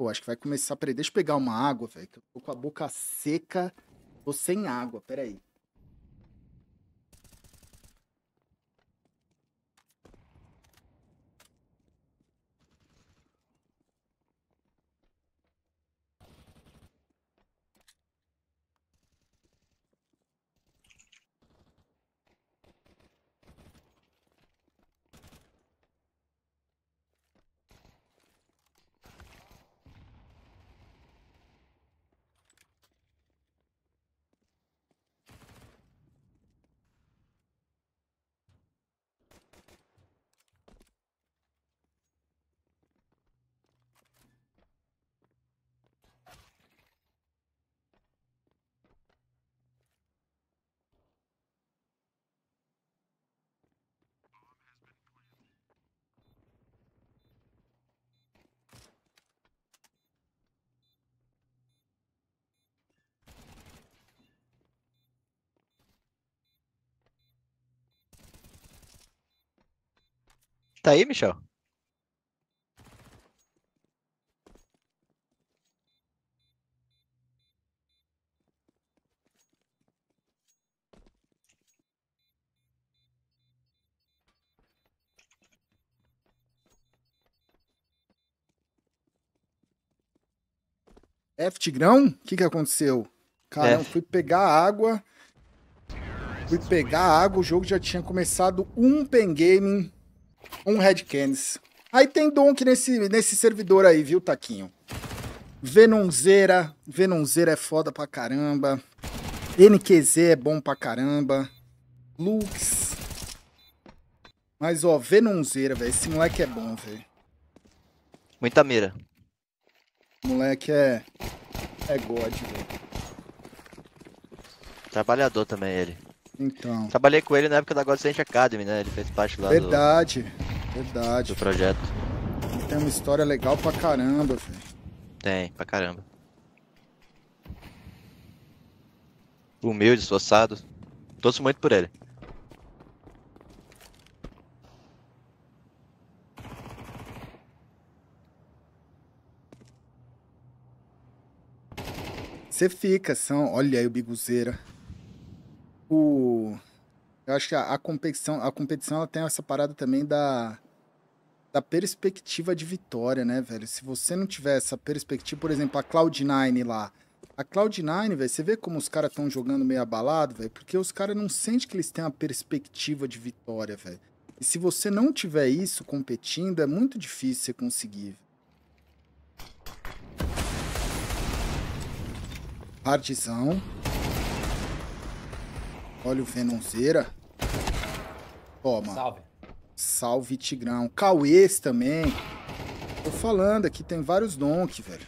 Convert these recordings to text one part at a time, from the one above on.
Pô, acho que vai começar. Peraí, deixa eu pegar uma água, velho, que eu tô com a boca seca, tô sem água, peraí. Tá aí, Michel? F é, Tigrão? O que, que aconteceu? Cara, é. eu fui pegar água. Fui pegar água, o jogo já tinha começado um pen gaming um Red Aí tem Donk nesse, nesse servidor aí, viu, Taquinho? Venonzeira. Venonzeira é foda pra caramba. NQZ é bom pra caramba. Lux. Mas, ó, Venonzeira, velho. Esse moleque é bom, velho. Muita mira. Moleque é. É God, velho. Trabalhador também ele. Então. Trabalhei com ele na época da God Sent Academy, né? Ele fez parte lá verdade, do... Verdade, Do projeto. Ele tem uma história legal pra caramba, velho. Tem, pra caramba. Humilde, esforçado. Torço muito por ele. Você fica, são. Olha aí o biguzeira o eu acho que a, a, competição, a competição ela tem essa parada também da da perspectiva de vitória, né, velho? Se você não tiver essa perspectiva, por exemplo, a Cloud9 lá, a Cloud9, velho, você vê como os caras estão jogando meio abalado, velho? Porque os caras não sentem que eles têm uma perspectiva de vitória, velho. E se você não tiver isso competindo, é muito difícil você conseguir. Véio. Hardzão. Olha o venonzeira. Toma. Salve. Salve, Tigrão. Cauês também. Tô falando, aqui tem vários donk, velho.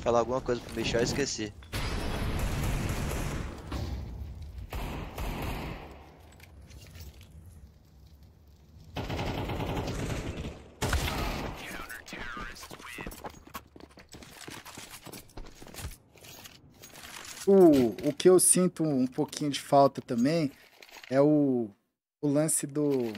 Falar alguma coisa pro Michel, eu esqueci. eu sinto um pouquinho de falta também é o, o lance do.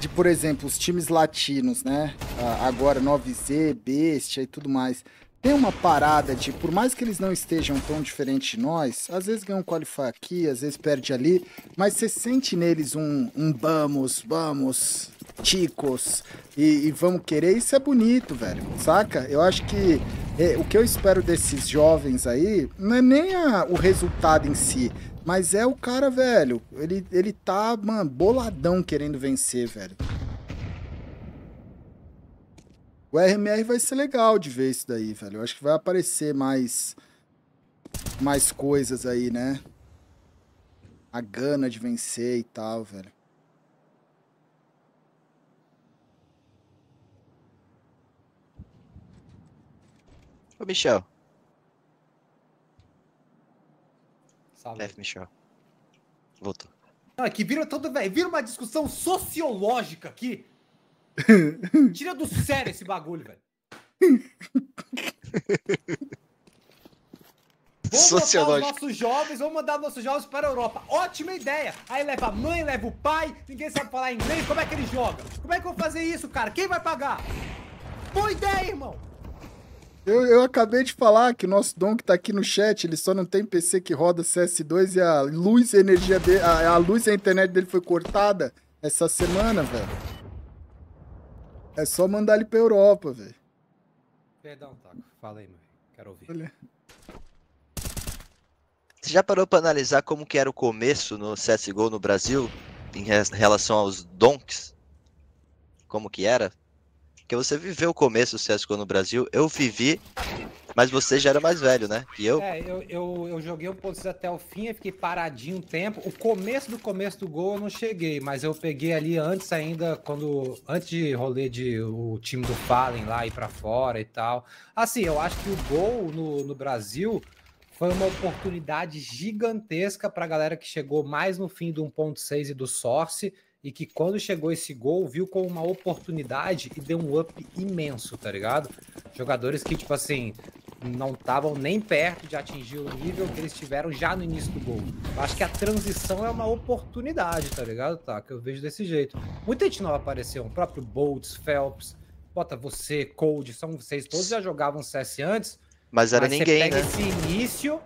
De, por exemplo, os times latinos, né? Agora 9Z, Bestia e tudo mais. Tem uma parada de, por mais que eles não estejam tão diferentes de nós, às vezes ganham um aqui, às vezes perde ali, mas você sente neles um, um vamos, vamos, chicos, e, e vamos querer, isso é bonito, velho, saca? Eu acho que é, o que eu espero desses jovens aí não é nem a, o resultado em si, mas é o cara, velho. Ele, ele tá, mano, boladão querendo vencer, velho. O RMR vai ser legal de ver isso daí, velho. Eu acho que vai aparecer mais mais coisas aí, né? A gana de vencer e tal, velho. Ô, Michel. Salve. F, Michel. Voltou. Não, aqui é vira todo, velho, vira uma discussão sociológica aqui. Tira do sério esse bagulho, velho. Vamos mandar os nossos jovens, vamos mandar os nossos jovens para a Europa. Ótima ideia! Aí leva a mãe, leva o pai, ninguém sabe falar inglês, como é que ele joga? Como é que eu vou fazer isso, cara? Quem vai pagar? Boa ideia, irmão! Eu, eu acabei de falar que o nosso Dom que tá aqui no chat, ele só não tem PC que roda CS2 e a luz a energia dele, a, a luz e a internet dele foi cortada essa semana, velho. É só mandar ele pra Europa, velho. Perdão, Taco. Fala aí, mãe. Quero ouvir. Olha. Você já parou para analisar como que era o começo no CSGO no Brasil em relação aos donks? Como que era? Porque você viveu o começo do CSGO no Brasil, eu vivi, mas você já era mais velho, né? E eu... É, eu, eu, eu joguei o Pontes até o fim, eu fiquei paradinho um tempo. O começo do começo do gol eu não cheguei, mas eu peguei ali antes ainda, quando. Antes de rolê de o time do Fallen lá ir para fora e tal. Assim, eu acho que o gol no, no Brasil foi uma oportunidade gigantesca para a galera que chegou mais no fim do 1.6 e do Source e que quando chegou esse gol, viu como uma oportunidade e deu um up imenso, tá ligado? Jogadores que, tipo assim, não estavam nem perto de atingir o nível que eles tiveram já no início do gol. Eu acho que a transição é uma oportunidade, tá ligado, tá? Que eu vejo desse jeito. Muita gente não apareceu, o próprio Boltz, Phelps, bota você, Cold, são vocês todos já jogavam CS antes. Mas era mas ninguém, você pega né? esse início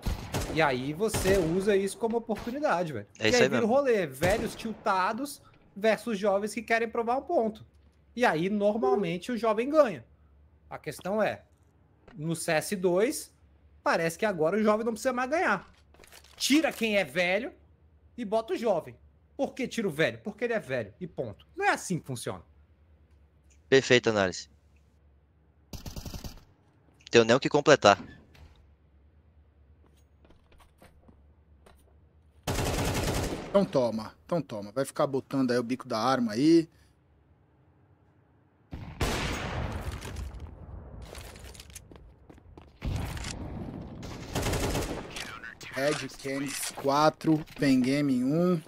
e aí você usa isso como oportunidade, velho. É e isso aí, aí vira o rolê, velhos tiltados versus jovens que querem provar um ponto. E aí, normalmente, o jovem ganha. A questão é, no CS2, parece que agora o jovem não precisa mais ganhar. Tira quem é velho e bota o jovem. Por que tira o velho? Porque ele é velho e ponto. Não é assim que funciona. Perfeita análise. Tenho nem o que completar. Então toma, então toma. Vai ficar botando aí o bico da arma aí. Red Canis 4, Pengame 1.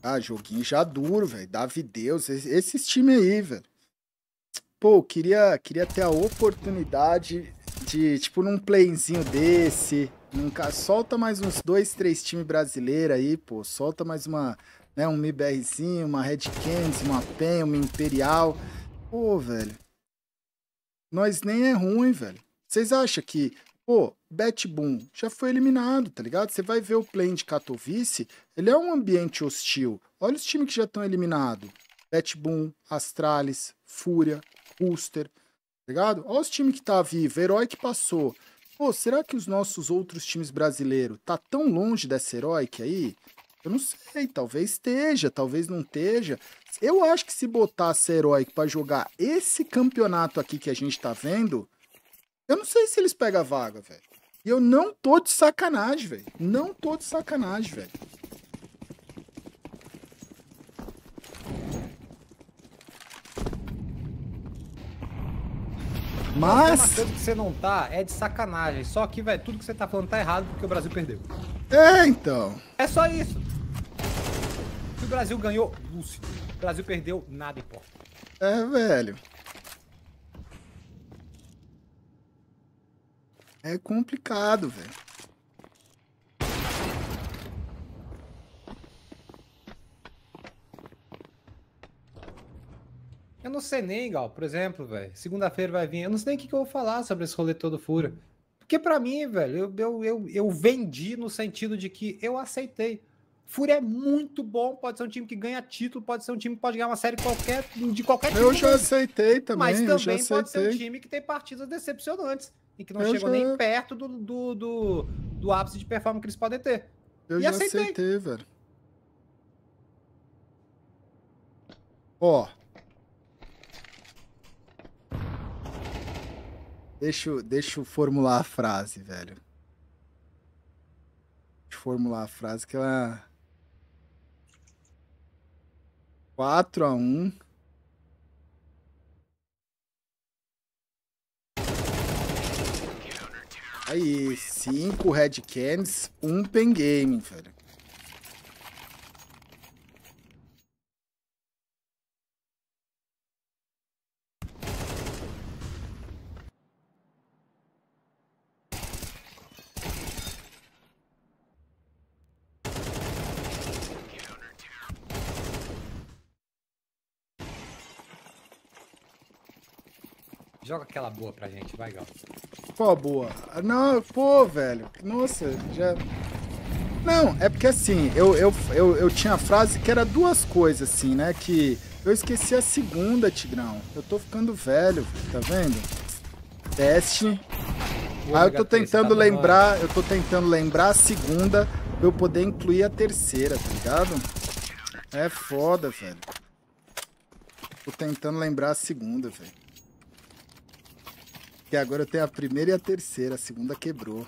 Ah, joguinho já duro, velho. Davi Deus, esses times aí, velho. Pô, queria, queria ter a oportunidade de, tipo, num playzinho desse. Nunca, solta mais uns dois, três times brasileiros aí, pô. Solta mais uma, né, um MBRzinho, uma Red Candies, uma PEN, uma Imperial. Pô, velho. Nós nem é ruim, velho. Vocês acham que, pô, BetBoom já foi eliminado, tá ligado? Você vai ver o play de Katowice, ele é um ambiente hostil. Olha os times que já estão eliminados. BetBoom, Astralis, Fúria, Ulster, tá ligado? Olha os times que tá vivo, Herói que passou pô, será que os nossos outros times brasileiros tá tão longe dessa heróica aí? Eu não sei, talvez esteja, talvez não esteja. Eu acho que se botar essa heróica para jogar esse campeonato aqui que a gente tá vendo, eu não sei se eles pegam a vaga, velho. E eu não tô de sacanagem, velho. Não tô de sacanagem, velho. Mas. Uma que você não tá é de sacanagem. Só que, velho, tudo que você tá falando tá errado porque o Brasil perdeu. É, então. É só isso. Se o Brasil ganhou, lúcido. O Brasil perdeu, nada importa. É, velho. É complicado, velho. Eu não sei nem, Gal, por exemplo, velho. Segunda-feira vai vir. Eu não sei nem o que, que, eu vou falar sobre esse rolê todo fura. Porque para mim, velho, eu, eu, eu, eu, vendi no sentido de que eu aceitei. Fúria é muito bom, pode ser um time que ganha título, pode ser um time que pode ganhar uma série qualquer, de qualquer time. Eu já aceitei também. Mas também pode ser um time que tem partidas decepcionantes e que não eu chegou já... nem perto do, do, do, do, ápice de performance que eles podem ter. Eu e já aceitei, aceitei velho. Ó, Deixa, deixa eu formular a frase, velho. Deixa eu formular a frase que ela. 4 é a 1 Aí, 5 Red Cans, 1 um Pen Game, velho. Joga aquela boa pra gente, vai, Gal. Qual boa? Ah, não, pô, velho. Nossa, já. Não, é porque assim, eu, eu, eu, eu tinha a frase que era duas coisas, assim, né? Que eu esqueci a segunda, Tigrão. Eu tô ficando velho, tá vendo? Teste. Aí ah, eu tô tentando tá lembrar, eu tô tentando lembrar a segunda pra eu poder incluir a terceira, tá ligado? É foda, velho. Tô tentando lembrar a segunda, velho. Que agora eu tenho a primeira e a terceira, a segunda quebrou.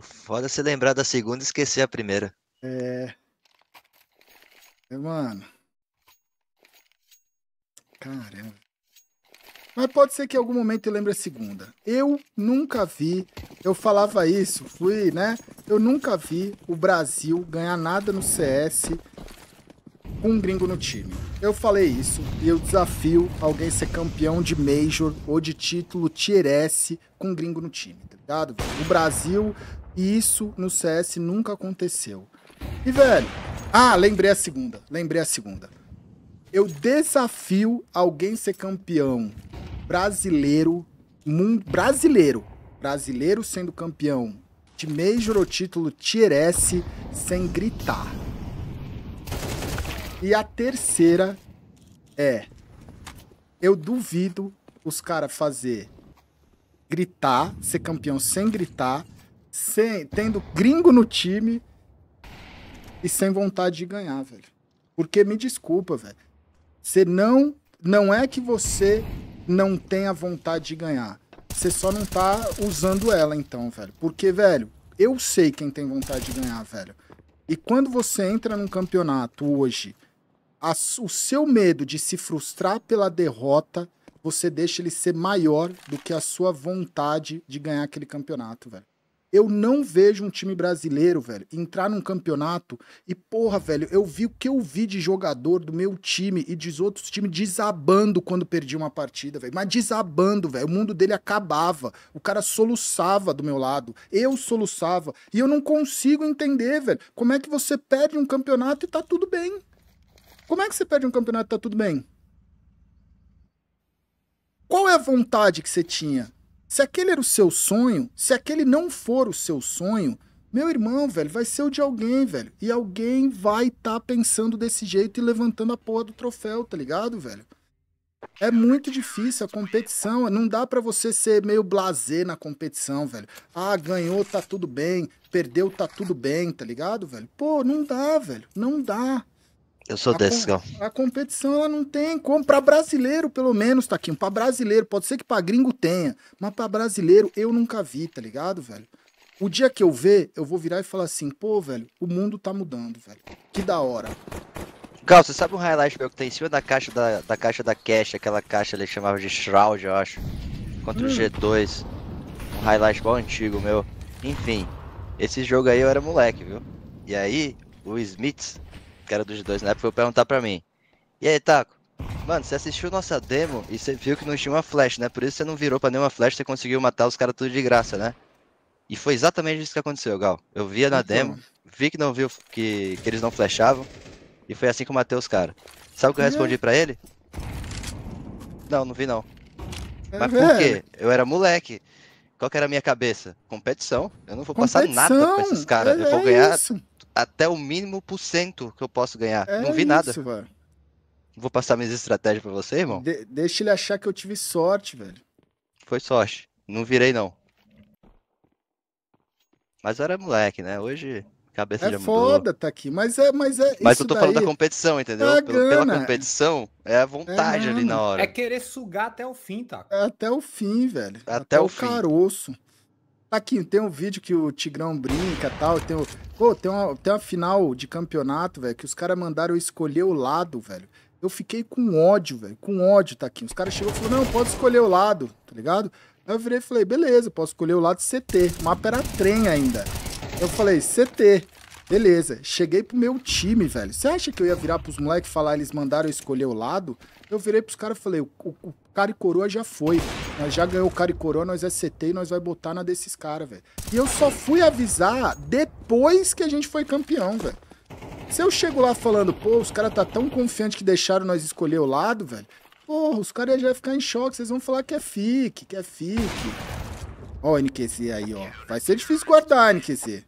Foda se lembrar da segunda e esquecer a primeira. É. é. Mano. Caramba. Mas pode ser que em algum momento eu lembre a segunda. Eu nunca vi, eu falava isso, fui, né? Eu nunca vi o Brasil ganhar nada no CS um gringo no time. Eu falei isso e eu desafio alguém ser campeão de Major ou de título Tier S com um gringo no time, tá ligado? No Brasil, isso no CS nunca aconteceu. E, velho, ah, lembrei a segunda, lembrei a segunda. Eu desafio alguém ser campeão brasileiro, mundo brasileiro, brasileiro sendo campeão de Major ou título Tier S sem gritar. E a terceira é. Eu duvido os caras fazer gritar, ser campeão sem gritar, sem, tendo gringo no time e sem vontade de ganhar, velho. Porque me desculpa, velho. Você não. Não é que você não tenha vontade de ganhar. Você só não tá usando ela, então, velho. Porque, velho, eu sei quem tem vontade de ganhar, velho. E quando você entra num campeonato hoje a, o seu medo de se frustrar pela derrota, você deixa ele ser maior do que a sua vontade de ganhar aquele campeonato, velho. Eu não vejo um time brasileiro, velho, entrar num campeonato e, porra, velho, eu vi o que eu vi de jogador do meu time e dos outros times desabando quando perdi uma partida, velho. Mas desabando, velho. O mundo dele acabava. O cara soluçava do meu lado. Eu soluçava. E eu não consigo entender, velho, como é que você perde um campeonato e tá tudo bem. Como é que você perde um campeonato e tá tudo bem? Qual é a vontade que você tinha? Se aquele era o seu sonho, se aquele não for o seu sonho, meu irmão, velho, vai ser o de alguém, velho. E alguém vai estar tá pensando desse jeito e levantando a porra do troféu, tá ligado, velho? É muito difícil a competição, não dá para você ser meio blazer na competição, velho. Ah, ganhou, tá tudo bem, perdeu, tá tudo bem, tá ligado, velho? Pô, não dá, velho, não dá. Eu sou a desses, com, A competição ela não tem como. Para brasileiro, pelo menos, aqui. Para brasileiro, pode ser que para gringo tenha. Mas para brasileiro, eu nunca vi, tá ligado, velho? O dia que eu ver, eu vou virar e falar assim: pô, velho, o mundo tá mudando, velho. Que da hora. Gal, você sabe um highlight meu que tem tá em cima da caixa da, da caixa da Cash, aquela caixa ele chamava de Shroud, eu acho. Contra hum. o G2. Um highlight bom antigo meu. Enfim, esse jogo aí eu era moleque, viu? E aí, o Smiths que era dos dois na né, época, foi perguntar pra mim. E aí, Taco? Mano, você assistiu nossa demo e você viu que não tinha uma flash, né? Por isso você não virou pra nenhuma flash, você conseguiu matar os caras tudo de graça, né? E foi exatamente isso que aconteceu, Gal. Eu via na então. demo, vi que não viu que, que eles não flashavam, e foi assim que eu matei os caras. Sabe o que eu uhum. respondi pra ele? Não, não vi não. Tá Mas por quê? Eu era moleque. Qual que era a minha cabeça? Competição. Eu não vou Competição, passar nada pra esses caras. eu vou ganhar. É até o mínimo por cento que eu posso ganhar. É não vi isso, nada. Véio. Vou passar minhas estratégias para você, irmão. De deixa ele achar que eu tive sorte, velho. Foi sorte. Não virei, não. Mas era moleque, né? Hoje, cabeça é já É foda, tá aqui. Mas é, mas é. Mas eu tô falando da competição, entendeu? É pela competição, é a vontade é ali na hora. É querer sugar até o fim, tá? É até o fim, velho. Até, até o, o fim. caroço. Taquinho, tá tem um vídeo que o Tigrão brinca e tal. Tem, o... Pô, tem, uma, tem uma final de campeonato, velho, que os caras mandaram eu escolher o lado, velho. Eu fiquei com ódio, velho. Com ódio, Taquinho. Tá os caras chegou e falou, não, pode escolher o lado, tá ligado? Aí eu virei e falei, beleza, posso escolher o lado CT. O mapa era trem ainda. Eu falei, CT. Beleza, cheguei pro meu time, velho. Você acha que eu ia virar pros moleques e falar, eles mandaram eu escolher o lado? Eu virei pros caras e falei, o, o, o cara e coroa já foi. Nós já ganhou o cara e coroa, nós é CT e nós vai botar na desses caras, velho. E eu só fui avisar depois que a gente foi campeão, velho. Se eu chego lá falando, pô, os caras tá tão confiante que deixaram nós escolher o lado, velho. Porra, os caras já vão ficar em choque, vocês vão falar que é fique, que é fique. Ó o NQC aí, ó. Vai ser difícil guardar, NQC.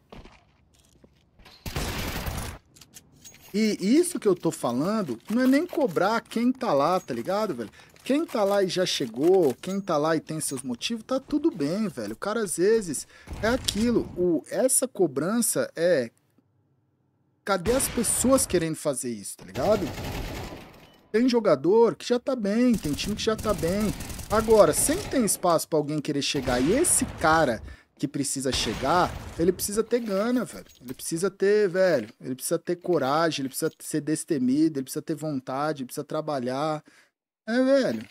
E isso que eu tô falando não é nem cobrar quem tá lá, tá ligado, velho? Quem tá lá e já chegou, quem tá lá e tem seus motivos, tá tudo bem, velho. O cara às vezes é aquilo. O, essa cobrança é. Cadê as pessoas querendo fazer isso, tá ligado? Tem jogador que já tá bem, tem time que já tá bem. Agora, sempre tem espaço para alguém querer chegar e esse cara que precisa chegar, ele precisa ter gana, velho. Ele precisa ter, velho, ele precisa ter coragem, ele precisa ser destemido, ele precisa ter vontade, ele precisa trabalhar. É, velho.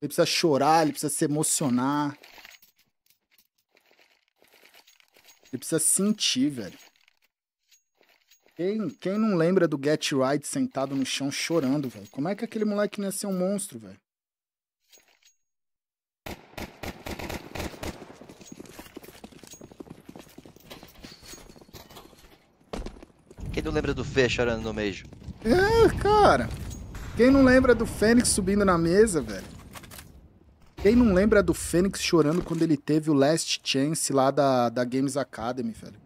Ele precisa chorar, ele precisa se emocionar. Ele precisa sentir, velho. Quem, quem não lembra do Get Right sentado no chão chorando, velho? Como é que aquele moleque não ia ser um monstro, velho? Quem não lembra do Fê chorando no meio? É, cara. Quem não lembra do Fênix subindo na mesa, velho? Quem não lembra do Fênix chorando quando ele teve o Last Chance lá da, da Games Academy, velho?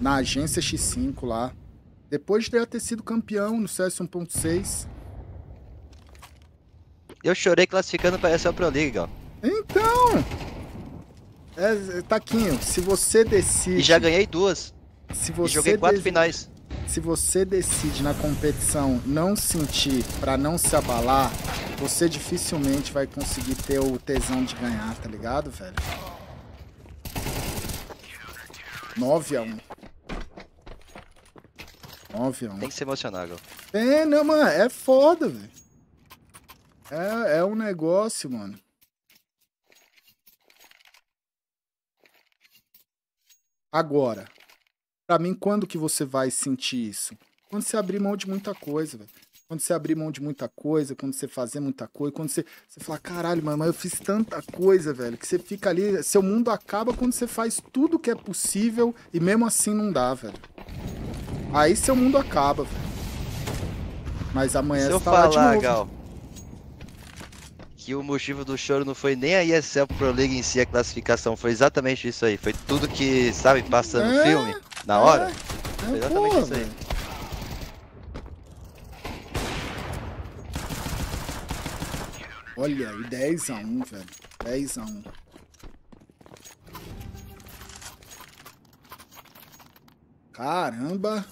Na agência X5 lá. Depois de ter sido campeão no CS 1.6. Eu chorei classificando para essa Pro League, ó. Então! É, é Taquinho, se você decide... E já ganhei duas. Se você e joguei quatro finais se você decide na competição não sentir para não se abalar, você dificilmente vai conseguir ter o tesão de ganhar, tá ligado, velho? 9 a 1. 9 a 1. Tem que se emocionar, Gal. É, não, mano, é foda, velho. É, é um negócio, mano. Agora, para mim, quando que você vai sentir isso? Quando você abrir mão de muita coisa, velho. Quando você abrir mão de muita coisa, quando você fazer muita coisa, quando você, você falar, caralho, mano, mas eu fiz tanta coisa, velho, que você fica ali, seu mundo acaba quando você faz tudo que é possível e mesmo assim não dá, velho. Aí seu mundo acaba, velho. Mas amanhã eu você tá falar, de novo. Gal, que o motivo do choro não foi nem a ESL Pro League em si, a classificação, foi exatamente isso aí. Foi tudo que, sabe, passa é... no filme. Na hora? É, Foi exatamente porra, isso aí. Véio. Olha aí, 10 a 1, velho. 10 a 1. Caramba.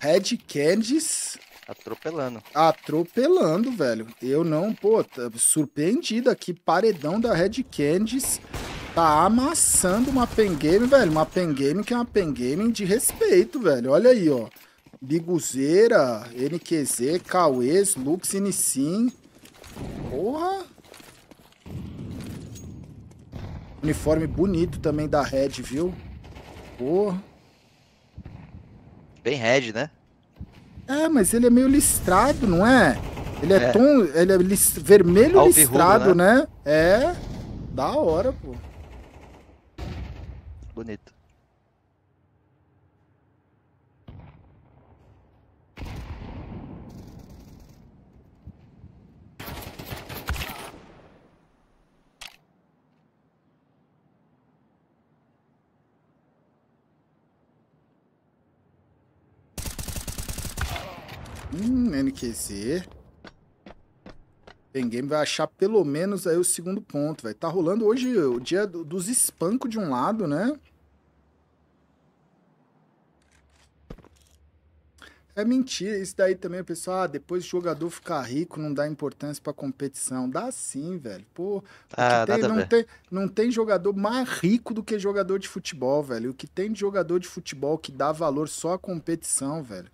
Red Candies. Atropelando. Atropelando, velho. Eu não, pô, surpreendido aqui. Paredão da Red Candies. Tá amassando uma game, velho. Uma game que é uma game de respeito, velho. Olha aí, ó. Biguzeira, NQZ, Cauês, Lux, Nissin. Porra! Uniforme bonito também da Red, viu? Porra. Bem Red, né? É, mas ele é meio listrado, não é? Ele é, é. tom. Ele é vermelho listrado, né? né? É. Da hora, pô. planète. Hmm, en iyisi. Pen Game vai achar pelo menos aí o segundo ponto, vai Tá rolando hoje o dia dos espancos de um lado, né? É mentira, isso daí também, pessoal, ah, depois o jogador ficar rico, não dá importância pra competição. Dá sim, velho. Pô, ah, tem, não, tem, não tem jogador mais rico do que jogador de futebol, velho. O que tem de jogador de futebol que dá valor só à competição, velho.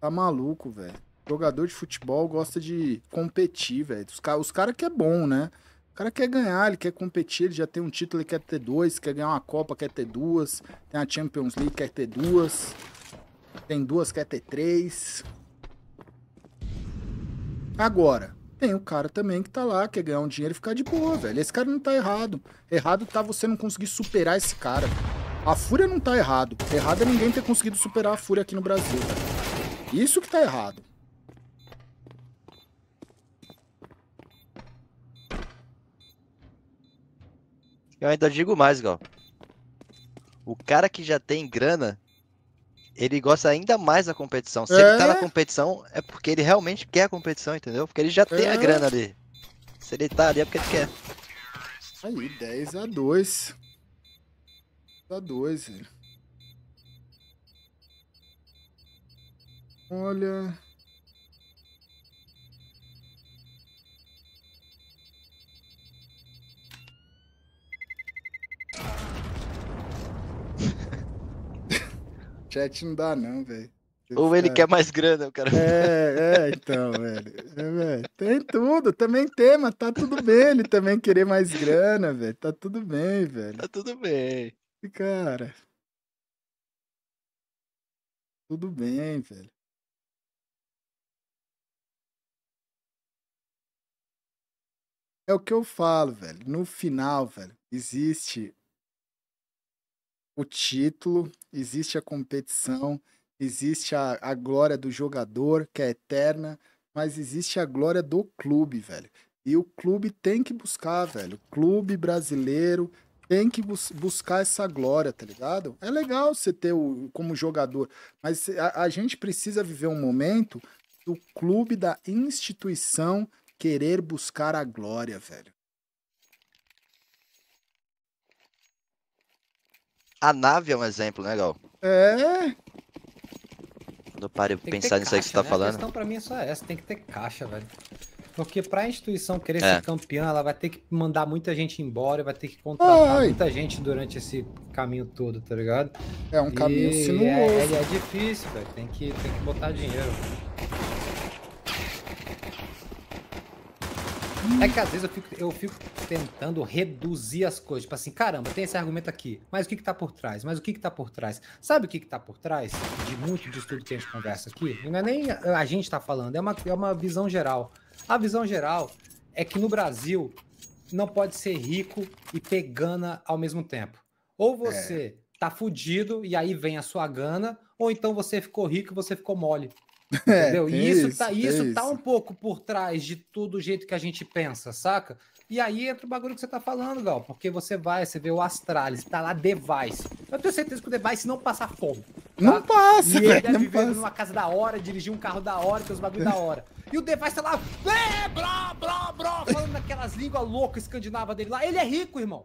Tá maluco, velho. Jogador de futebol gosta de competir, velho. Os caras cara que é bom, né? O cara quer ganhar, ele quer competir, ele já tem um título, ele quer ter dois, quer ganhar uma Copa, quer ter duas, tem a Champions League, quer ter duas, tem duas, quer ter três. Agora, tem o cara também que tá lá, quer ganhar um dinheiro e ficar de boa, velho. Esse cara não tá errado. Errado tá você não conseguir superar esse cara. A Fúria não tá errado. Errado é ninguém ter conseguido superar a Fúria aqui no Brasil, Isso que tá errado. Eu ainda digo mais, Gal. O cara que já tem grana, ele gosta ainda mais da competição. Se é. ele tá na é? competição, é porque ele realmente quer a competição, entendeu? Porque ele já é. tem a é? grana ali. Se ele tá ali, é porque ele quer. Aí, 10 a 2 a 2 velho. Olha... Chat não dá, não, velho. Ou ele quer mais grana, eu quero. É, é, então, velho. É, velho. Tem tudo, também tem, mas tá tudo bem ele também querer mais grana, velho. Tá tudo bem, velho. Tá tudo bem. Cara. Tudo bem, velho. É o que eu falo, velho. No final, velho, existe o título, existe a competição, existe a, a glória do jogador, que é eterna, mas existe a glória do clube, velho. E o clube tem que buscar, velho. O clube brasileiro tem que bus buscar essa glória, tá ligado? É legal você ter o, como jogador, mas a, a gente precisa viver um momento do clube, da instituição, querer buscar a glória, velho. A nave é um exemplo, né, Gal? É. Quando eu paro tem pensar nisso caixa, aí que você tá né? falando. A questão pra mim é só essa, tem que ter caixa, velho. Porque pra instituição querer é. ser campeã, ela vai ter que mandar muita gente embora, vai ter que contratar Ai. muita gente durante esse caminho todo, tá ligado? É um caminho sinuoso. É, é, é, difícil, velho. Tem que, tem que botar dinheiro. Véio. É que às vezes eu fico, eu fico tentando reduzir as coisas. Tipo assim, caramba, tem esse argumento aqui. Mas o que que tá por trás? Mas o que que tá por trás? Sabe o que que tá por trás de muito disso tudo que a gente conversa aqui? Não é nem a gente tá falando, é uma, é uma visão geral. A visão geral é que no Brasil não pode ser rico e ter gana ao mesmo tempo. Ou você é. tá fudido e aí vem a sua gana, ou então você ficou rico e você ficou mole. É, Entendeu? É, isso, isso, tá, isso, isso tá um pouco por trás de todo o jeito que a gente pensa, saca? E aí entra o bagulho que você tá falando, Gal, porque você vai, você vê o Astralis, tá lá Device. Eu tenho certeza que o Device não passa fome. Tá? Não passa, E ele deve viver passa. numa casa da hora, dirigir um carro da hora, ter os bagulhos da hora. E o Device tá lá, é, blá, blá, blá, falando naquelas línguas loucas escandinavas dele lá. Ele é rico, irmão.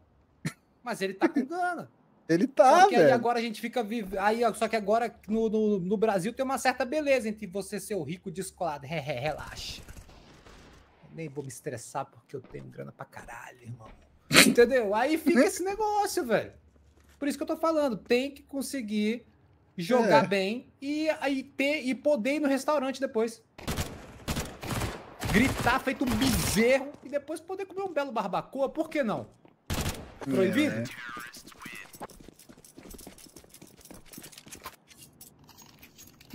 Mas ele tá com gana. Ele tá, só que velho. Aí agora a gente fica vivo. Aí, só que agora no, no, no, Brasil tem uma certa beleza entre você ser o rico descolado. He, é, relaxa. Nem vou me estressar porque eu tenho grana pra caralho, irmão. Entendeu? Aí fica esse negócio, velho. Por isso que eu tô falando, tem que conseguir jogar é. bem e aí ter e poder ir no restaurante depois. Gritar feito um bezerro e depois poder comer um belo barbacoa, por que não? É, Proibido? É.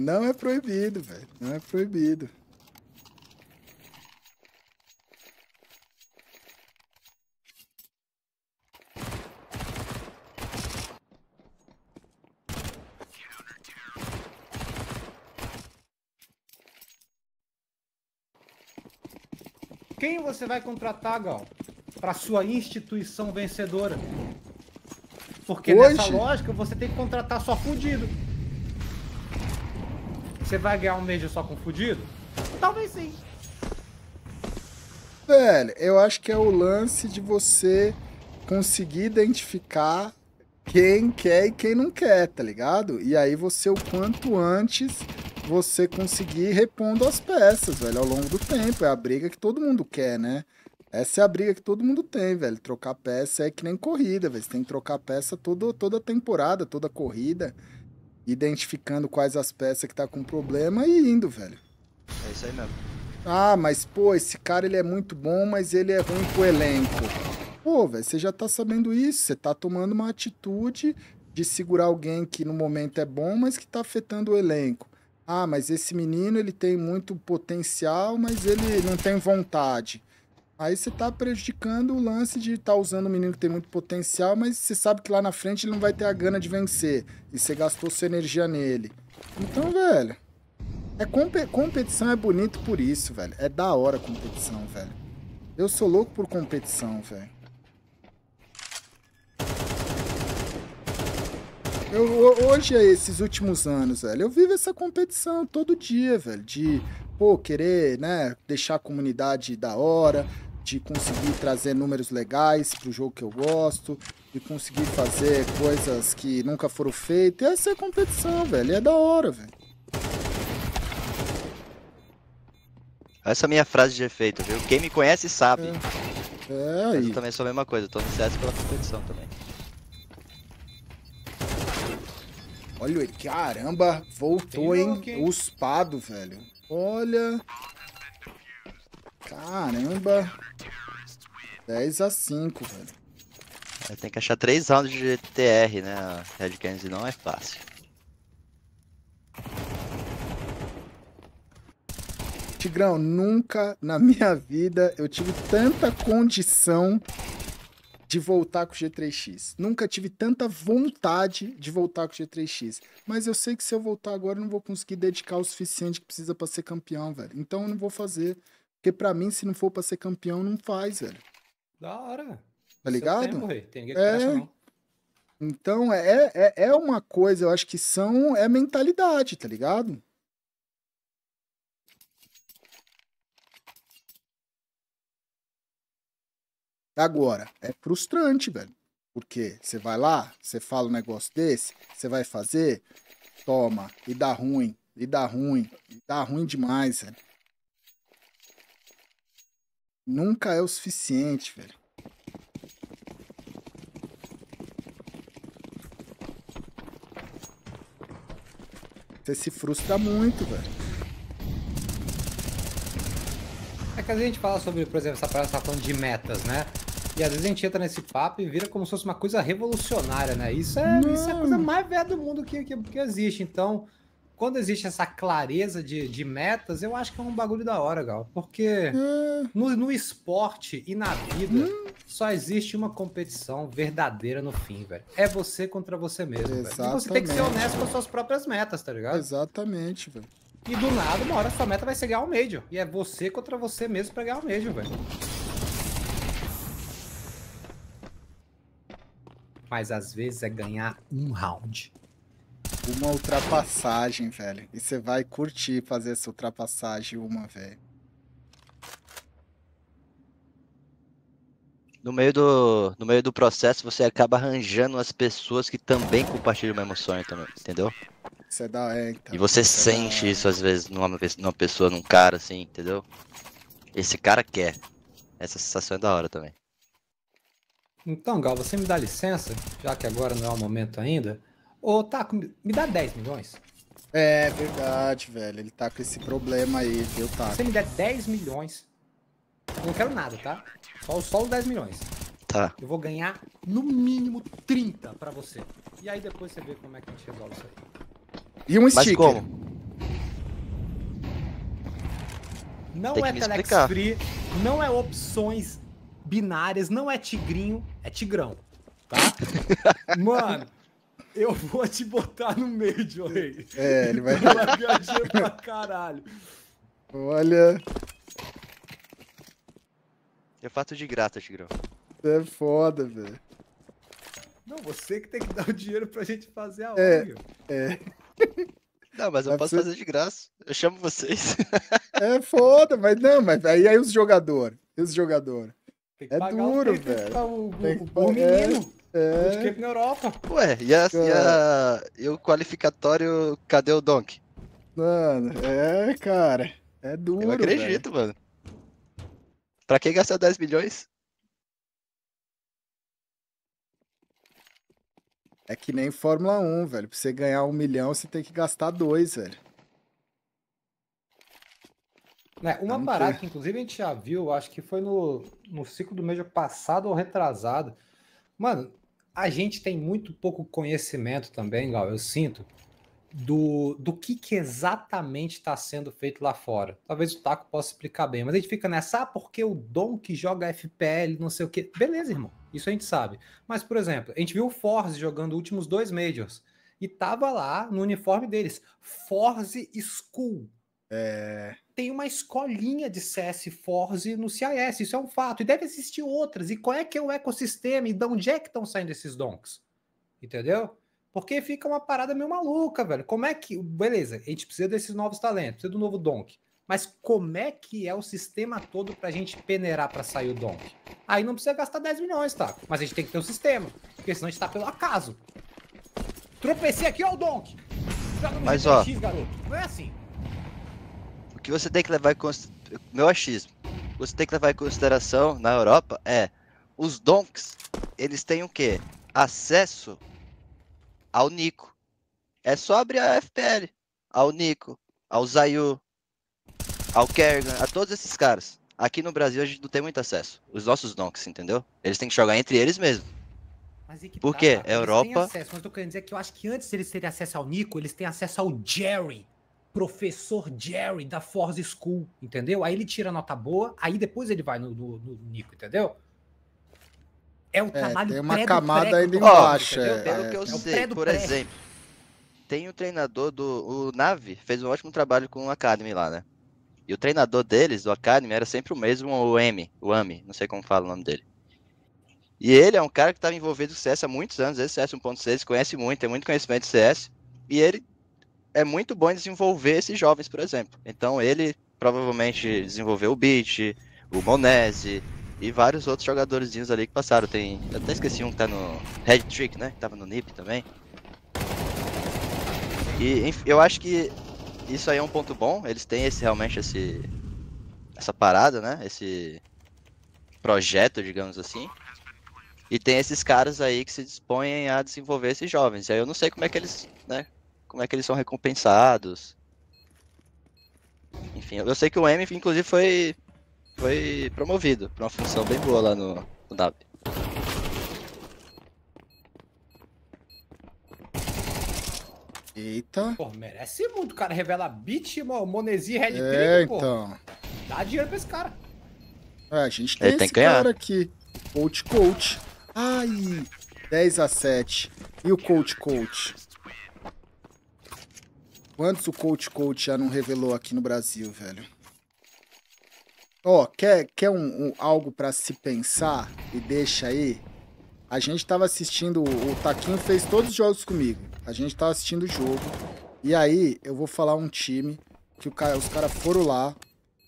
Não é proibido, velho. Não é proibido. Quem você vai contratar, Gal, para sua instituição vencedora? Porque Hoje? nessa lógica você tem que contratar só fudido. Você vai ganhar um Major só com fudido? Talvez sim. Velho, eu acho que é o lance de você conseguir identificar quem quer e quem não quer, tá ligado? E aí você, o quanto antes, você conseguir repondo as peças, velho, ao longo do tempo. É a briga que todo mundo quer, né? Essa é a briga que todo mundo tem, velho. Trocar peça é que nem corrida, velho. Você tem que trocar peça todo, toda temporada, toda corrida identificando quais as peças que tá com problema e indo, velho. É isso aí mesmo. Ah, mas pô, esse cara ele é muito bom, mas ele é ruim pro elenco. Pô, velho, você já tá sabendo isso, você tá tomando uma atitude de segurar alguém que no momento é bom, mas que tá afetando o elenco. Ah, mas esse menino ele tem muito potencial, mas ele não tem vontade. Aí você tá prejudicando o lance de estar tá usando um menino que tem muito potencial, mas você sabe que lá na frente ele não vai ter a gana de vencer. E você gastou sua energia nele. Então, velho. É comp competição é bonito por isso, velho. É da hora a competição, velho. Eu sou louco por competição, velho. Eu, hoje é esses últimos anos, velho. Eu vivo essa competição todo dia, velho. De, pô, querer, né, deixar a comunidade da hora, de conseguir trazer números legais para o jogo que eu gosto, de conseguir fazer coisas que nunca foram feitas. Essa é competição, velho. E é da hora, velho. Essa é a minha frase de efeito, viu? Quem me conhece sabe. É, é Mas eu também sou a mesma coisa, eu tô no CS pela competição também. Olha, caramba, voltou, hein? Os pado, velho. Olha. Caramba. 10 a 5, velho. Tem que achar 3 rounds de TR, né? A Red Canids não é fácil. Tigrão, nunca na minha vida eu tive tanta condição de voltar com o G3X. Nunca tive tanta vontade de voltar com o G3X. Mas eu sei que se eu voltar agora, eu não vou conseguir dedicar o suficiente que precisa para ser campeão, velho. Então eu não vou fazer. Porque pra mim, se não for pra ser campeão, não faz, velho. Da hora. Tá é ligado? Tempo, Tem que é... Então, é, é, é, é uma coisa, eu acho que são. É mentalidade, tá ligado? Agora, é frustrante, velho. Porque você vai lá, você fala um negócio desse, você vai fazer, toma, e dá ruim, e dá ruim, e dá ruim demais, velho. Nunca é o suficiente, velho. Você se frustra muito, velho. É que às vezes a gente fala sobre, por exemplo, essa parada tá falando de metas, né? E às vezes a gente entra nesse papo e vira como se fosse uma coisa revolucionária, né? Isso é, isso é a coisa mais velha do mundo que, que, que existe. Então, quando existe essa clareza de, de metas, eu acho que é um bagulho da hora, Gal. Porque hum. no, no esporte e na vida hum. só existe uma competição verdadeira no fim, velho. É você contra você mesmo, Exatamente. velho. E você tem que ser honesto com as suas próprias metas, tá ligado? Exatamente, velho. E do nada, uma hora sua meta vai ser ganhar o Major. E é você contra você mesmo pra ganhar o um Major, velho. Mas às vezes é ganhar um round uma ultrapassagem, velho. E você vai curtir fazer essa ultrapassagem uma, velho. No meio, do, no meio do processo, você acaba arranjando as pessoas que também compartilham o mesmo sonho também, entendeu? Você dá, é, então. E você, você é sente dá... isso às vezes numa, numa pessoa, num cara, assim, entendeu? Esse cara quer. Essa sensação é da hora também. Então, Gal, você me dá licença, já que agora não é o momento ainda. Ô, Taco, me dá 10 milhões. É verdade, velho. Ele tá com esse problema aí, viu, Taco? Se você me der 10 milhões, eu não quero nada, tá? Só, só os 10 milhões. Tá. Eu vou ganhar no mínimo 30 pra você. E aí depois você vê como é que a gente resolve isso aí. E um Mas Como? Não é Telex explicar. Free, não é opções binárias, não é tigrinho, é tigrão. Tá? Mano. Eu vou te botar no meio, Joey. É, ele vai. Ela viadinha pra caralho. Olha. Eu é faço de graça, Tigrão. É foda, velho. Não, você que tem que dar o dinheiro pra gente fazer a obra. É, hora. É. Não, mas eu mas posso você... fazer de graça. Eu chamo vocês. É foda, mas não, mas aí, aí os jogadores. Os jogadores. É duro, velho. Tem que, é o, o, o, o, menino. É... É... Bootcamp na Europa. Ué, e a, e, a, e, o qualificatório, cadê o Donk? Mano, é, cara. É duro. Eu acredito, mano. Pra quem gastar 10 milhões? É que nem Fórmula 1, velho. Pra você ganhar um milhão, você tem que gastar dois, velho. Né, uma Não parada tem. que inclusive a gente já viu, acho que foi no, no ciclo do mês passado ou retrasado. Mano, a gente tem muito pouco conhecimento também, Gal, eu sinto, do, do que, que exatamente está sendo feito lá fora. Talvez o Taco possa explicar bem, mas a gente fica nessa, ah, porque o Dom que joga FPL, não sei o quê. Beleza, irmão, isso a gente sabe. Mas, por exemplo, a gente viu o Forze jogando os últimos dois Majors e tava lá no uniforme deles, Forze School. É... Tem uma escolinha de CS Force no CIS, isso é um fato. E deve existir outras. E qual é que é o ecossistema? E de onde é que estão saindo esses donks? Entendeu? Porque fica uma parada meio maluca, velho. Como é que. Beleza, a gente precisa desses novos talentos, precisa do novo donk. Mas como é que é o sistema todo pra gente peneirar pra sair o donk? Aí não precisa gastar 10 milhões, tá? Mas a gente tem que ter um sistema. Porque senão a gente tá pelo acaso. Tropecei aqui, ó, o donk! Mas ó. garoto. Não é assim. O que você tem que levar em consideração. Meu achismo. Você tem que levar em consideração na Europa é os donks, eles têm o quê? Acesso ao Nico. É só abrir a FPL. Ao Nico, ao Zayu, ao Kergan. a todos esses caras. Aqui no Brasil a gente não tem muito acesso. Os nossos donks, entendeu? Eles têm que jogar entre eles mesmo. Mas é que Por tá, quê? É Europa. Acesso, mas eu tô querendo dizer é que eu acho que antes de eles terem acesso ao Nico, eles têm acesso ao Jerry professor Jerry da Force School, entendeu? Aí ele tira nota boa, aí depois ele vai no, no, no Nico, entendeu? É o é, Tem uma camada ainda embaixo. É, Pelo é, que eu é sei, por pré. exemplo, tem o um treinador do. O Nave fez um ótimo trabalho com o Academy lá, né? E o treinador deles, do Academy, era sempre o mesmo, o M, o Ami, não sei como fala o nome dele. E ele é um cara que estava envolvido com CS há muitos anos, esse CS 1.6, conhece muito, tem muito conhecimento de CS. E ele é muito bom desenvolver esses jovens, por exemplo. Então ele provavelmente desenvolveu o Beat, o Monese e vários outros jogadores ali que passaram. Tem, eu até esqueci um que tá no Red Trick, né? Que tava no NIP também. E eu acho que isso aí é um ponto bom. Eles têm esse realmente esse essa parada, né? Esse projeto, digamos assim. E tem esses caras aí que se dispõem a desenvolver esses jovens. E aí eu não sei como é que eles, né, como é que eles são recompensados. Enfim, eu sei que o M, inclusive, foi, foi promovido pra uma função bem boa lá no, no W. Eita. Pô, merece muito, cara. Revela Bit, Monesi, Red É, então. Dá dinheiro pra esse cara. É, a gente tem, esse que cara ganhar. aqui. Coach, coach. Ai, 10 a 7. E o coach, coach? Quantos o Coach Coach já não revelou aqui no Brasil, velho? Ó, oh, quer, quer um, um algo para se pensar e deixa aí? A gente tava assistindo, o Taquinho fez todos os jogos comigo. A gente tava assistindo o jogo. E aí, eu vou falar um time que cara, os caras foram lá,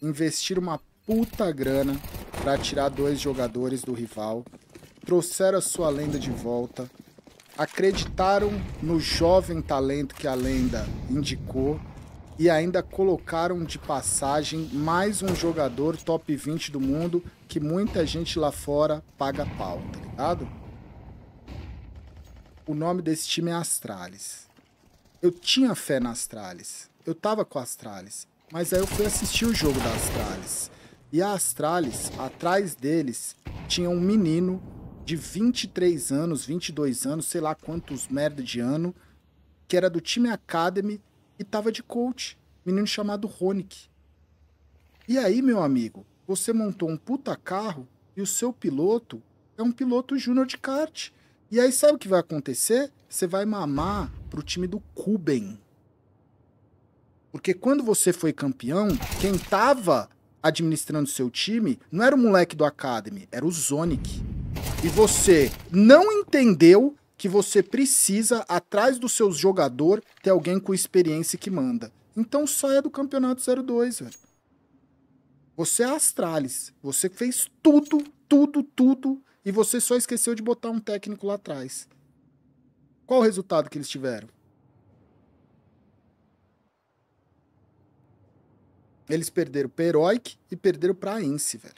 investiram uma puta grana para tirar dois jogadores do rival, trouxeram a sua lenda de volta, acreditaram no jovem talento que a lenda indicou e ainda colocaram de passagem mais um jogador top 20 do mundo que muita gente lá fora paga pau, tá ligado? O nome desse time é Astralis. Eu tinha fé na Astralis. Eu tava com a Astralis. Mas aí eu fui assistir o jogo da Astralis. E a Astralis, atrás deles, tinha um menino de 23 anos, 22 anos, sei lá quantos merda de ano, que era do time Academy e tava de coach, menino chamado Ronick. E aí, meu amigo, você montou um puta carro e o seu piloto é um piloto júnior de kart. E aí sabe o que vai acontecer? Você vai mamar pro time do Kuben. Porque quando você foi campeão, quem tava administrando seu time não era o moleque do Academy, era o Zonic e você não entendeu que você precisa, atrás do seu jogador, ter alguém com experiência que manda. Então saia é do campeonato 02, velho. Você é Astralis. Você fez tudo, tudo, tudo. E você só esqueceu de botar um técnico lá atrás. Qual o resultado que eles tiveram? Eles perderam para Heroic e perderam para Ence, velho.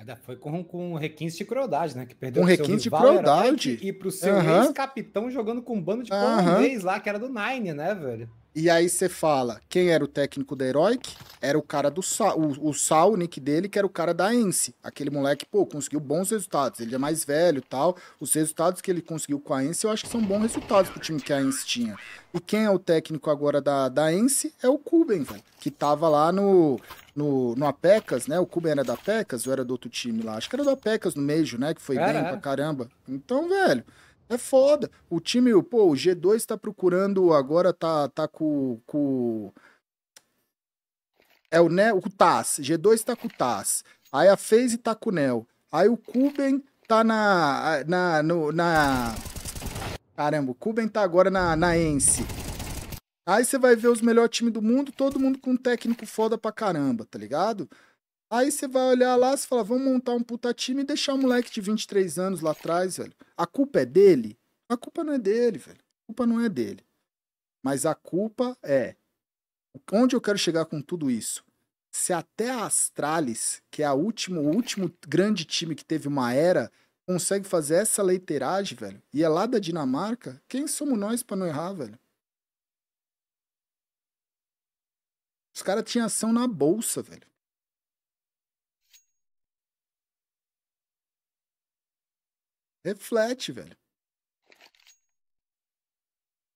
Ainda foi com, com requinte de crueldade, né? Que perdeu o requinte de crueldade. E pro seu uhum. ex-capitão jogando com um bando de uhum. polonês lá, que era do Nine, né, velho? E aí você fala, quem era o técnico da Heroic? Era o cara do Sal, o, o Sal, o nick dele, que era o cara da Ence. Aquele moleque, pô, conseguiu bons resultados. Ele é mais velho tal. Os resultados que ele conseguiu com a Ence, eu acho que são bons resultados pro time que a Ence tinha. E quem é o técnico agora da, da Ence é o Kuben, velho. Que tava lá no, no, no Apecas, né? O Kuben era da Apecas ou era do outro time lá? Acho que era do Apecas no Mejo, né? Que foi Caraca. bem pra é. caramba. Então, velho... É foda. O time, pô, o G2 está procurando agora, tá, tá com, com. É o, né, o Taz, G2 tá com o Taz. Aí a FaZe tá com o Nel. Aí o Kuben tá na. na, no, na... Caramba, o Kuben tá agora na, na Ence. Aí você vai ver os melhores times do mundo, todo mundo com um técnico foda pra caramba, tá ligado? Aí você vai olhar lá e fala, vamos montar um puta time e deixar um moleque de 23 anos lá atrás, velho. A culpa é dele? A culpa não é dele, velho. A culpa não é dele. Mas a culpa é. Onde eu quero chegar com tudo isso? Se até a Astralis, que é último, o último grande time que teve uma era, consegue fazer essa leiteragem, velho, e é lá da Dinamarca, quem somos nós para não errar, velho? Os caras tinham ação na bolsa, velho. Reflete, velho.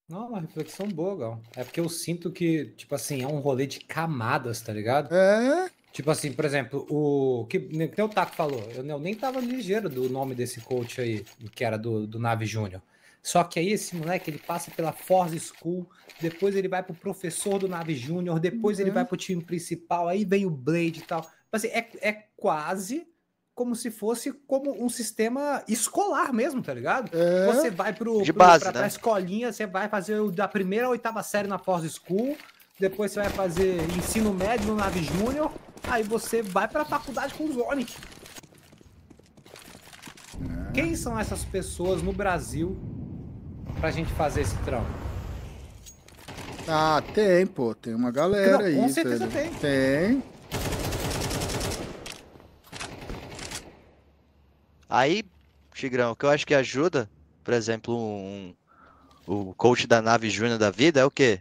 Não, é uma reflexão boa, Gal. É porque eu sinto que, tipo assim, é um rolê de camadas, tá ligado? É. Tipo assim, por exemplo, o que, que o Taco falou, eu, eu nem tava ligeiro do nome desse coach aí, que era do, do Nave Júnior. Só que aí esse moleque, ele passa pela Force School, depois ele vai pro professor do Nave Júnior, depois uhum. ele vai pro time principal, aí vem o Blade e tal. Tipo assim, é, é quase como se fosse como um sistema escolar mesmo, tá ligado? É. Você vai pro, de pro, base, pra, né? escolinha, você vai fazer da primeira a oitava série na Force School, depois você vai fazer ensino médio no Nave Júnior, aí você vai pra faculdade com o Zonic. É. Quem são essas pessoas no Brasil pra gente fazer esse trampo? Ah, tem, pô. Tem uma galera não, aí. Com certeza tem. Tem. Aí, Tigrão, o que eu acho que ajuda, por exemplo, um, um o coach da nave júnior da vida é o quê?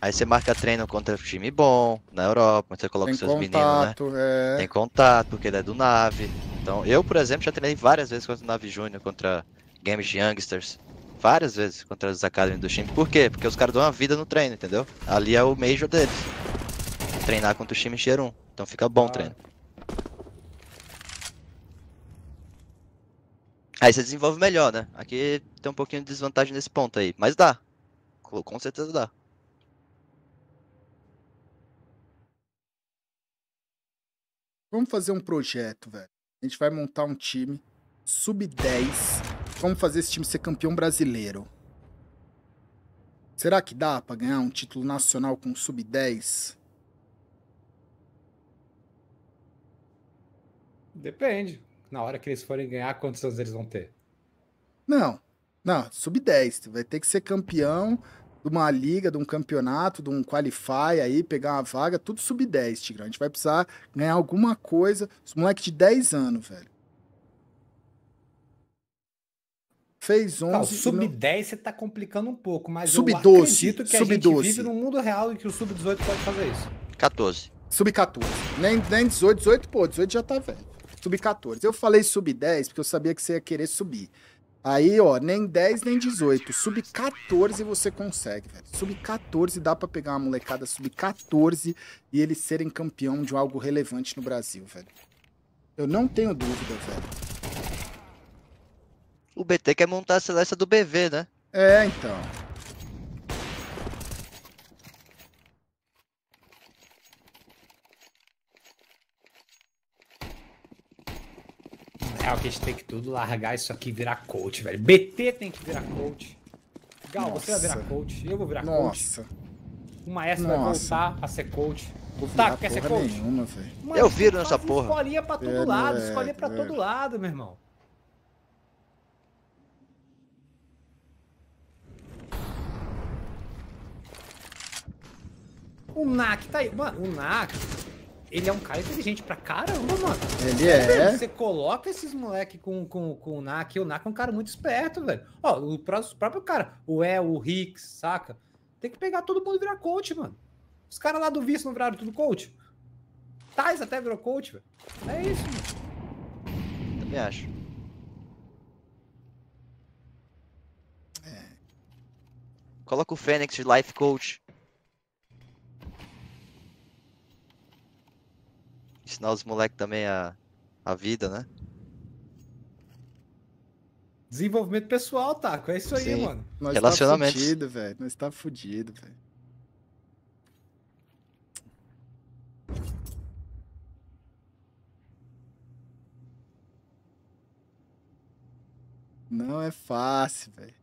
Aí você marca treino contra time bom, na Europa, você coloca Tem seus contato, meninos, né? É. Tem contato, porque ele é do nave. Então, eu, por exemplo, já treinei várias vezes contra o nave júnior, contra games de youngsters. Várias vezes contra as academias do time. Por quê? Porque os caras dão uma vida no treino, entendeu? Ali é o major deles. Treinar contra o time de 1. Então fica bom ah. o treino. Aí você desenvolve melhor, né? Aqui tem um pouquinho de desvantagem nesse ponto aí, mas dá. Com certeza dá. Vamos fazer um projeto, velho. A gente vai montar um time sub-10. Vamos fazer esse time ser campeão brasileiro. Será que dá para ganhar um título nacional com sub-10? Depende na hora que eles forem ganhar, quantos anos eles vão ter? Não, não, sub-10. Vai ter que ser campeão de uma liga, de um campeonato, de um qualify aí, pegar uma vaga, tudo sub-10, Tigrão. A gente vai precisar ganhar alguma coisa. Os moleques de 10 anos, velho. Fez 11. Tá, não, sub-10 você tá complicando um pouco, mas sub eu acredito que sub a gente vive num mundo real em que o sub-18 pode fazer isso. 14. Sub-14. Nem, nem 18, 18, pô, 18 já tá velho. Sub-14. Eu falei sub-10 porque eu sabia que você ia querer subir. Aí, ó, nem 10, nem 18. Sub-14 você consegue, velho. Sub-14 dá pra pegar uma molecada sub-14 e eles serem campeão de algo relevante no Brasil, velho. Eu não tenho dúvida, velho. O BT quer montar a seleção do BV, né? É, então. real que a gente tem que tudo largar isso aqui e virar coach, velho. BT tem que virar coach. Gal, Nossa. você vai virar coach. Eu vou virar Nossa. coach. O maestro Nossa. vai voltar a ser coach. O Taco tá, quer ser coach? Nenhuma, Mas, eu viro nessa porra. Escolinha pra todo é, lado, é, escolinha pra é. todo lado, meu irmão. O NAC tá aí. Mano, o NAC ele é um cara inteligente pra caramba, mano. Ele é. você coloca esses moleque com, com, com o Nak, o Nak é um cara muito esperto, velho. Ó, o próprio, cara, o El, o Hicks, saca? Tem que pegar todo mundo e virar coach, mano. Os caras lá do vice não viraram tudo coach. Tais até virou coach, velho. É isso, mano. Também acho. É. Coloca o Fênix de Life Coach. Ensinar os moleques também a, a vida, né? Desenvolvimento pessoal, Taco. É isso aí, Sim. mano. Nós tá Relacionamentos. Tá fudido, velho. Nós tá fudido, velho. Não é fácil, velho.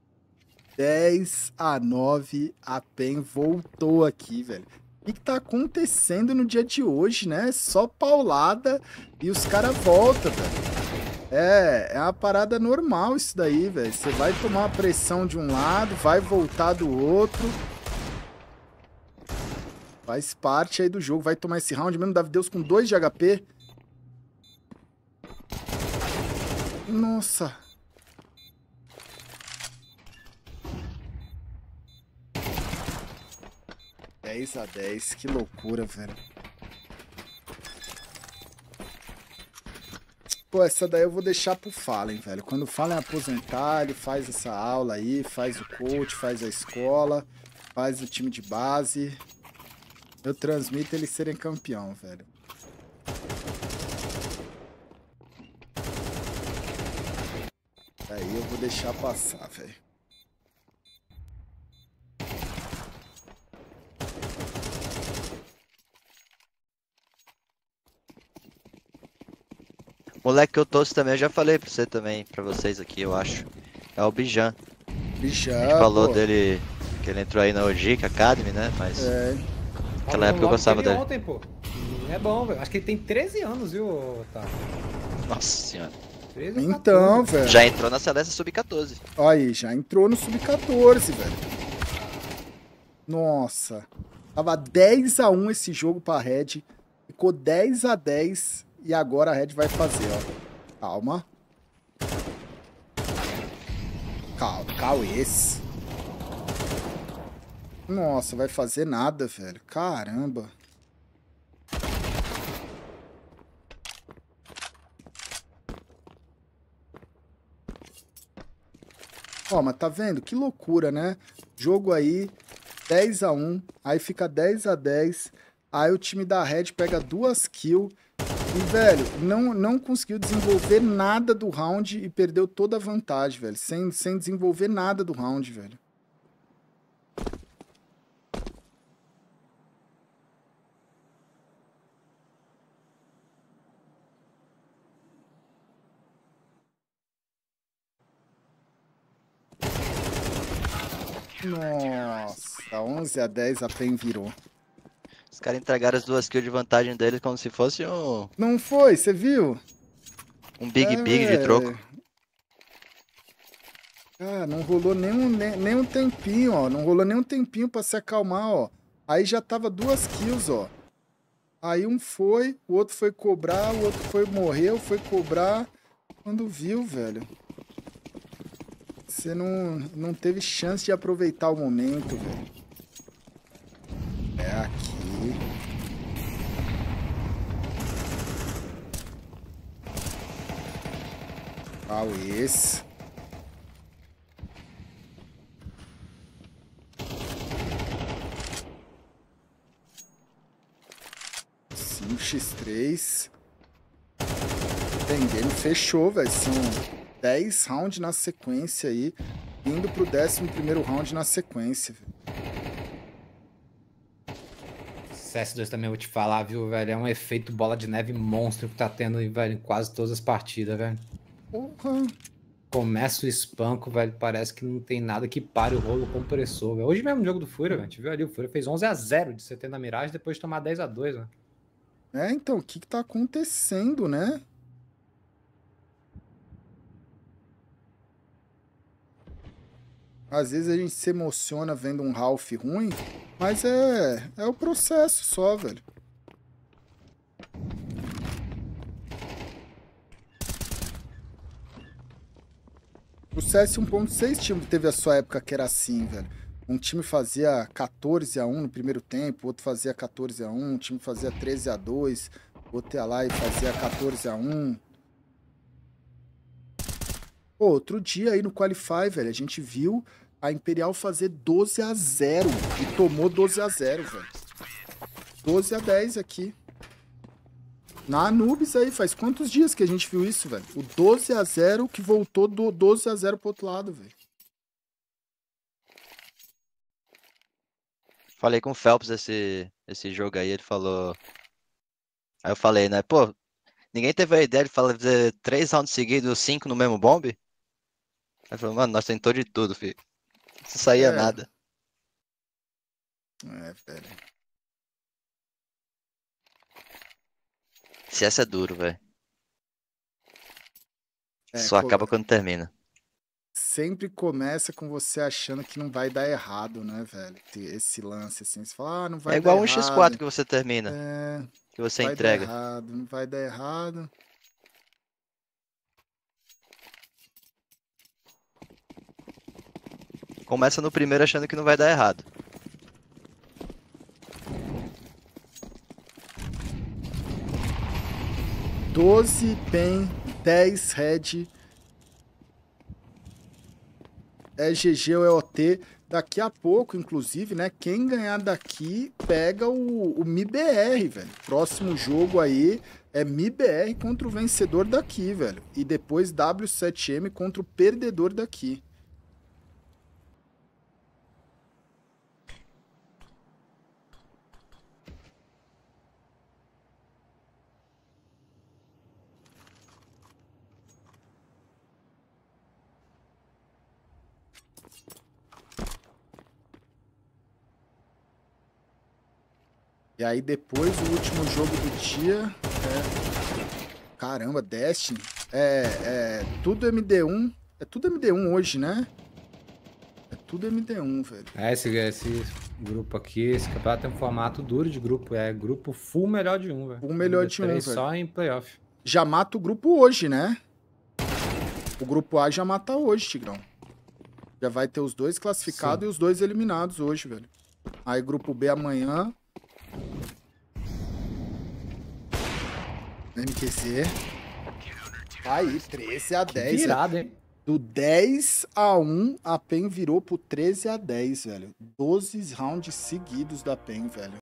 10 a 9, a PEN voltou aqui, velho que está acontecendo no dia de hoje, né? É só paulada e os caras voltam, velho. É, é uma parada normal isso daí, velho. Você vai tomar a pressão de um lado, vai voltar do outro. Faz parte aí do jogo. Vai tomar esse round mesmo, Davi Deus com 2 de HP. Nossa. 10 a 10, que loucura, velho. Pô, essa daí eu vou deixar pro Fallen, velho. Quando o Fallen é aposentar, ele faz essa aula aí, faz o coach, faz a escola, faz o time de base. Eu transmito eles serem campeão, velho. Aí eu vou deixar passar, velho. moleque que eu torço também, eu já falei pra você também, pra vocês aqui, eu acho. É o Bijan. Bijan. A gente falou pô. dele que ele entrou aí na Ojic Academy, né? Mas. É. Naquela época eu gostava dele. Ontem, pô. é bom, velho. Acho que ele tem 13 anos, viu, Otávio? Nossa senhora. 13 Então, velho. Já entrou na Celeste Sub-14. Aí, já entrou no Sub-14, velho. Nossa. Tava 10 x 1 esse jogo pra Red. Ficou 10 a 10 e agora a Red vai fazer, ó. Calma. Calma, calma esse. Nossa, vai fazer nada, velho. Caramba. Ó, mas tá vendo? Que loucura, né? Jogo aí, 10 x 1 aí fica 10 a 10 aí o time da Red pega duas kills, e, velho, não, não conseguiu desenvolver nada do round e perdeu toda a vantagem, velho. Sem, sem desenvolver nada do round, velho. Nossa, 11 a 10 a PEN virou. Os caras entregaram as duas kills de vantagem deles como se fosse um. Não foi, você viu? Um Big é, Big de troco. Ah, não rolou nem um, nem, nem um tempinho, ó. Não rolou nem um tempinho pra se acalmar, ó. Aí já tava duas kills, ó. Aí um foi, o outro foi cobrar, o outro foi morreu, foi cobrar. Quando viu, velho. Você não, não teve chance de aproveitar o momento, velho. É, aqui Auês. Cinco x 3 Tem game fechou, velho. São 10 rounds na sequência aí. Indo pro 11 round na sequência, velho. CS2 também vou te falar, viu, velho? É um efeito bola de neve monstro que tá tendo, velho, em quase todas as partidas, velho. Porra. Começa o espanco, velho. Parece que não tem nada que pare o rolo compressor, velho. Hoje mesmo no jogo do Fúria, velho. A gente viu ali, o Fúria fez 11 a 0 de 70 na miragem, depois de tomar 10 a 2 né? É, então, o que que tá acontecendo, né? Às vezes a gente se emociona vendo um Ralph ruim, mas é, é o processo só, velho. O CS 1.6 time teve a sua época que era assim, velho. Um time fazia 14 a 1 no primeiro tempo, outro fazia 14 a 1, um time fazia 13 a 2, outro ia lá e fazia 14 a 1. Pô, outro dia aí no Qualify, velho, a gente viu a Imperial fazer 12 a 0 e tomou 12 a 0, velho. 12 a 10 aqui. Na Anubis aí, faz quantos dias que a gente viu isso, velho? O 12 a 0 que voltou do 12 a 0 pro outro lado, velho. Falei com o Phelps esse, esse jogo aí, ele falou. Aí eu falei, né? Pô, ninguém teve a ideia de fazer três rounds seguidos, cinco no mesmo bombe? Aí ele falou, mano, nós tentou de tudo, filho. Não saía é. nada. É, velho. essa é duro, velho. É, Só acaba quando termina. Sempre começa com você achando que não vai dar errado, né, velho? Esse lance assim, você fala, ah, não vai É igual um X4 que você termina. É, que você vai entrega. Dar errado, não vai dar errado. Começa no primeiro achando que não vai dar errado. 12 pen, 10 red. É GG ou é OT. Daqui a pouco, inclusive, né? Quem ganhar daqui pega o, o MIBR, velho. Próximo jogo aí é MIBR contra o vencedor daqui, velho. E depois W7M contra o perdedor daqui. E aí depois o último jogo do dia é... Caramba, Destiny. É, é tudo MD1. É tudo MD1 hoje, né? É tudo MD1, velho. É, esse, esse grupo aqui, esse campeonato tem um formato duro de grupo. É grupo full melhor de um, velho. Full melhor de um, velho. em playoff. Já mata o grupo hoje, né? O grupo A já mata hoje, Tigrão. Já vai ter os dois classificados e os dois eliminados hoje, velho. Aí grupo B amanhã, MQC. Tá aí, 13 a 10. Que virada, hein? Do 10 a 1, a PEN virou pro 13 a 10, velho. 12 rounds seguidos da PEN, velho.